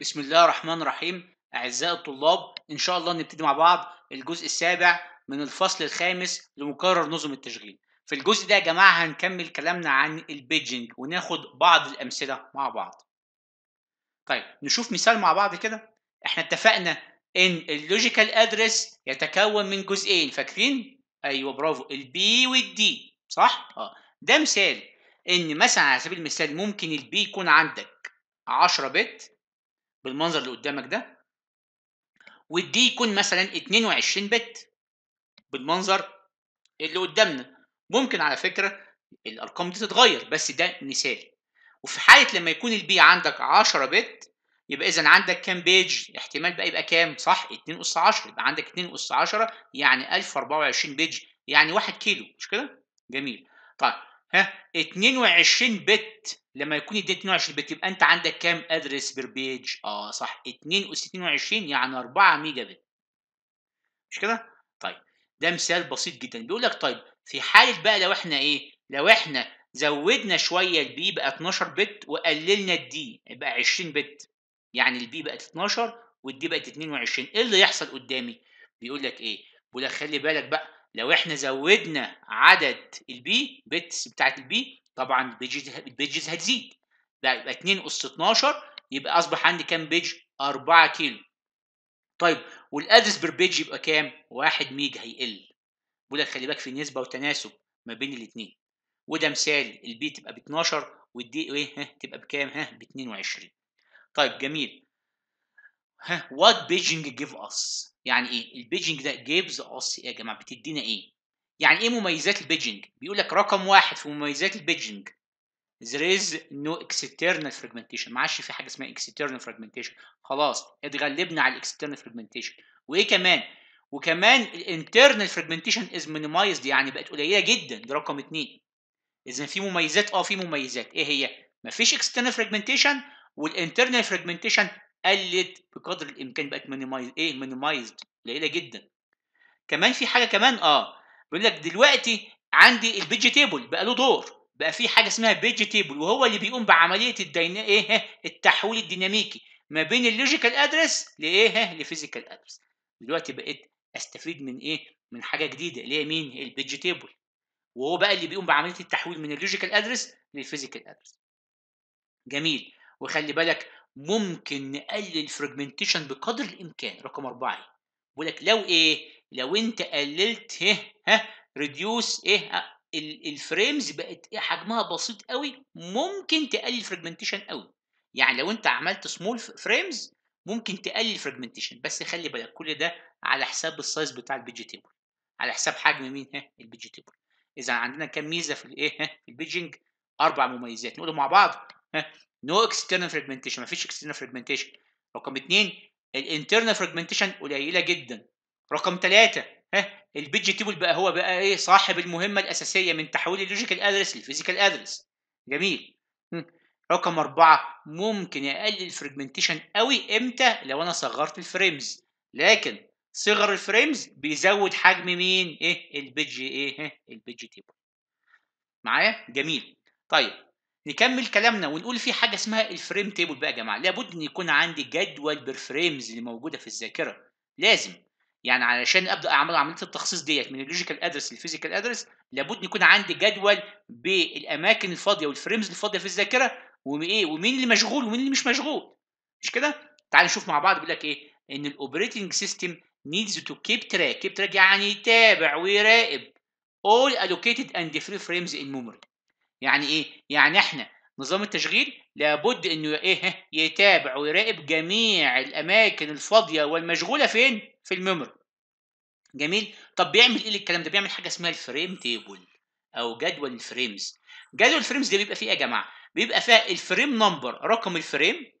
بسم الله الرحمن الرحيم أعزائي الطلاب إن شاء الله نبتدي مع بعض الجزء السابع من الفصل الخامس لمكرر نظم التشغيل في الجزء ده يا جماعة هنكمل كلامنا عن البيجنج وناخد بعض الأمثلة مع بعض طيب نشوف مثال مع بعض كده احنا اتفقنا ان اللوجيكال ادرس يتكون من جزئين فاكرين ايوه برافو البي والدي صح اه ده مثال ان مثلا على سبيل المثال ممكن البي يكون عندك 10 بت بالمنظر اللي قدامك ده والدي يكون مثلا 22 بت بالمنظر اللي قدامنا ممكن على فكره الارقام دي تتغير بس ده مثال وفي حاله لما يكون البي عندك 10 بت يبقى اذا عندك كام بيج احتمال بقى يبقى كام صح 2 اس 10 يبقى عندك 2 اس 10 يعني 1024 بيج يعني 1 كيلو مش كده جميل طيب ها 22 بت لما يكون الداتا 22 بت يبقى انت عندك كام ادرس بير بيج اه صح 2 اس 22 يعني 4 ميجا بت مش كده طيب ده مثال بسيط جدا بيقول لك طيب في حاله بقى لو احنا ايه لو احنا زودنا شويه البي بقى 12 بت وقللنا الدي يبقى 20 بت يعني البي بقت 12 والدي بقت 22 ايه اللي يحصل قدامي بيقول لك ايه بيقول لك خلي بالك بقى لو احنا زودنا عدد البي بتس بتاعت البي طبعا البيجز هتزيد يبقى 2 اس 12 يبقى اصبح عندي كام بيج 4 كيلو طيب والادرس بير بيج يبقى كام 1 ميجا هيقل بقول لك خلي بالك في نسبه وتناسب ما بين الاثنين وده مثال البي تبقى ب 12 والدي ايه تبقى بكام ها ب 22 طيب جميل ها وات بيجنج جيف اس يعني ايه البيجنج ده جيفز اس إيه يا جماعه بتدينا ايه يعني ايه مميزات البيجنج بيقول لك رقم واحد في مميزات البيجنج there is no external fragmentation ما عادش في حاجه اسمها external fragmentation خلاص اتغلبنا على external fragmentation وايه كمان وكمان الانترنال fragmentation is minimized يعني بقت قليله جدا ده رقم اتنين اذا في مميزات اه في مميزات ايه هي مفيش external fragmentation والانترنال fragmentation قلت بقدر الامكان بقت مينيمايز ايه مينيمايزد قليله جدا كمان في حاجه كمان اه بيقول لك دلوقتي عندي البيج تيبل بقى له دور بقى في حاجه اسمها بيج تيبل وهو اللي بيقوم بعمليه الدينا... ايه, إيه، التحويل الديناميكي ما بين اللوجيكال ادرس لايه لفيزيكال ادرس دلوقتي بقيت استفيد من ايه من حاجه جديده اللي هي مين البيج تيبل وهو بقى اللي بيقوم بعمليه التحويل من اللوجيكال ادرس للفيزيكال ادرس جميل وخلي بالك ممكن نقلل الفراجمنتيشن بقدر الامكان رقم اربعه بيقول لك لو ايه لو انت قللت إيه؟ ها ها ريديوس ايه الفريمز بقت إيه حجمها بسيط قوي ممكن تقلل الفراجمنتيشن قوي يعني لو انت عملت سمول فريمز ممكن تقلل الفراجمنتيشن بس خلي بالك كل ده على حساب السايز بتاع تيبل على حساب حجم مين ها تيبل اذا عندنا كام ميزه في الايه في البيجنج اربع مميزات نقوله مع بعض ها نو اكسترنال فراجمنتيشن مفيش اكسترنال فراجمنتيشن رقم اثنين الانترنال فراجمنتيشن قليله جدا رقم ثلاثه ها البيج تيبل بقى هو بقى ايه صاحب المهمه الاساسيه من تحويل اللوجيكال ادرس للفيزيكال ادرس جميل رقم أربعة ممكن أقلل الفريجمنتيشن قوي إمتى لو أنا صغرت الفريمز لكن صغر الفريمز بيزود حجم مين؟ إيه البيج إيه؟ البيج تيبل معايا؟ جميل طيب نكمل كلامنا ونقول في حاجه اسمها الفريم تيبل بقى يا جماعه لابد ان يكون عندي جدول بالفريمز اللي موجوده في الذاكره لازم يعني علشان ابدا اعمل عمليه التخصيص ديت من اللوجيكال ادرس للفيزيكال ادرس لابد ان يكون عندي جدول بالاماكن الفاضيه والفريمز الفاضيه في الذاكره وايه ومين اللي مشغول ومين اللي مش مشغول مش كده تعال نشوف مع بعض بيقول لك ايه ان الاوبريتنج سيستم نيدز تو كيب تراك كيب تراك يعني يتابع ويراقب all allocated and free frames in memory يعني ايه يعني احنا نظام التشغيل لابد انه ايه يتابع ويراقب جميع الاماكن الفاضيه والمشغوله فين في الميموري جميل طب بيعمل ايه الكلام ده بيعمل حاجه اسمها الفريم تيبل او جدول الفريمز جدول الفريمز ده بيبقى فيه ايه يا جماعه بيبقى فيها الفريم نمبر رقم الفريم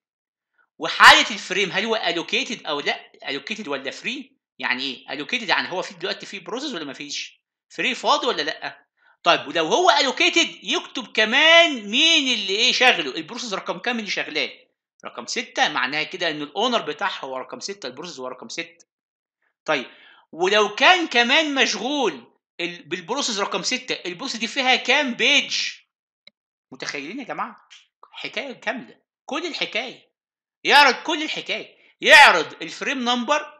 وحاله الفريم هل هو الوكيتد او لا الوكيتد ولا فري يعني ايه الوكيتد يعني هو في دلوقتي في بروسيس ولا ما فيش فري فاضي ولا لا طيب ولو هو الوكيتد يكتب كمان مين اللي ايه شغله البروسيس رقم كام اللي شغلاه رقم 6 معناها كده ان الاونر بتاعها هو رقم 6 البروسيس هو رقم 6 طيب ولو كان كمان مشغول بالبروسيس رقم 6 البروسيس دي فيها كام بيج متخيلين يا جماعه حكايه كامله كل الحكايه يعرض كل الحكايه يعرض الفريم نمبر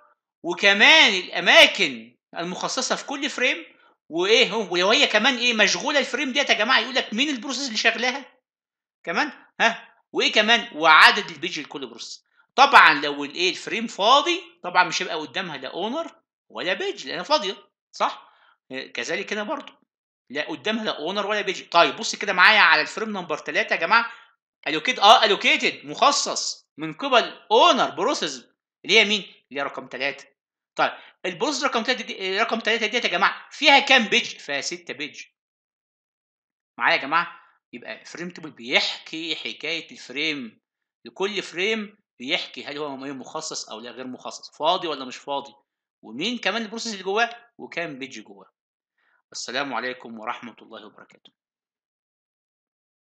وكمان الاماكن المخصصه في كل فريم وايه وهي كمان ايه مشغوله الفريم ديت يا جماعه يقول لك مين البروسيس اللي شغلاها كمان ها وايه كمان وعدد البيج لكل بروسيس طبعا لو الايه الفريم فاضي طبعا مش هيبقى قدامها لا اونر ولا بيج لانها فاضيه صح كذلك هنا برضو لا قدامها لا اونر ولا بيج طيب بص كده معايا على الفريم نمبر 3 يا جماعه الوكيت اه الوكيتد مخصص من قبل اونر بروسيس اللي هي مين اللي هي رقم 3 طيب البوز رقم ثلاثة دي رقم ثلاثة ديت يا جماعه فيها كام بيج؟ فيها ستة بيج معايا يا جماعه يبقى فريم تيبل بيحكي حكايه الفريم لكل فريم بيحكي هل هو إيه مخصص او لا غير مخصص فاضي ولا مش فاضي ومين كمان البروسيس اللي جواه وكام بيج جواه السلام عليكم ورحمه الله وبركاته